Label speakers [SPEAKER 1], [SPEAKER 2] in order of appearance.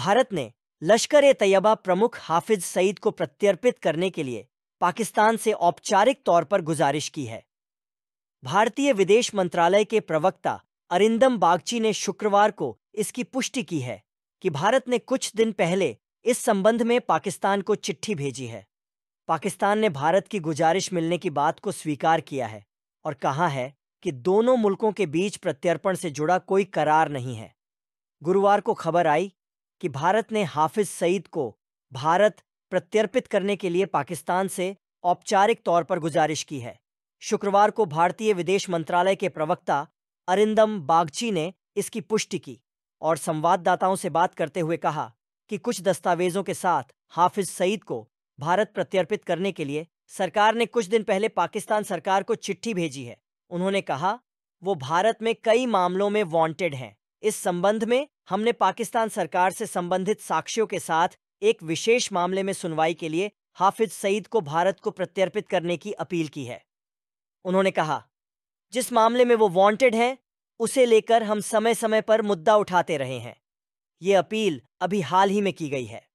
[SPEAKER 1] भारत ने लश्कर ए तैयबा प्रमुख हाफिज सईद को प्रत्यर्पित करने के लिए पाकिस्तान से औपचारिक तौर पर गुजारिश की है भारतीय विदेश मंत्रालय के प्रवक्ता अरिंदम बागची ने शुक्रवार को इसकी पुष्टि की है कि भारत ने कुछ दिन पहले इस संबंध में पाकिस्तान को चिट्ठी भेजी है पाकिस्तान ने भारत की गुजारिश मिलने की बात को स्वीकार किया है और कहा है कि दोनों मुल्कों के बीच प्रत्यर्पण से जुड़ा कोई करार नहीं है गुरुवार को खबर आई कि भारत ने हाफिज सईद को भारत प्रत्यर्पित करने के लिए पाकिस्तान से औपचारिक तौर पर गुजारिश की है शुक्रवार को भारतीय विदेश मंत्रालय के प्रवक्ता अरिंदम बागची ने इसकी पुष्टि की और संवाददाताओं से बात करते हुए कहा कि कुछ दस्तावेजों के साथ हाफिज सईद को भारत प्रत्यर्पित करने के लिए सरकार ने कुछ दिन पहले पाकिस्तान सरकार को चिट्ठी भेजी है उन्होंने कहा वो भारत में कई मामलों में वांटेड हैं इस संबंध में हमने पाकिस्तान सरकार से संबंधित साक्ष्यों के साथ एक विशेष मामले में सुनवाई के लिए हाफिज सईद को भारत को प्रत्यर्पित करने की अपील की है उन्होंने कहा जिस मामले में वो वांटेड हैं उसे लेकर हम समय समय पर मुद्दा उठाते रहे हैं ये अपील अभी हाल ही में की गई है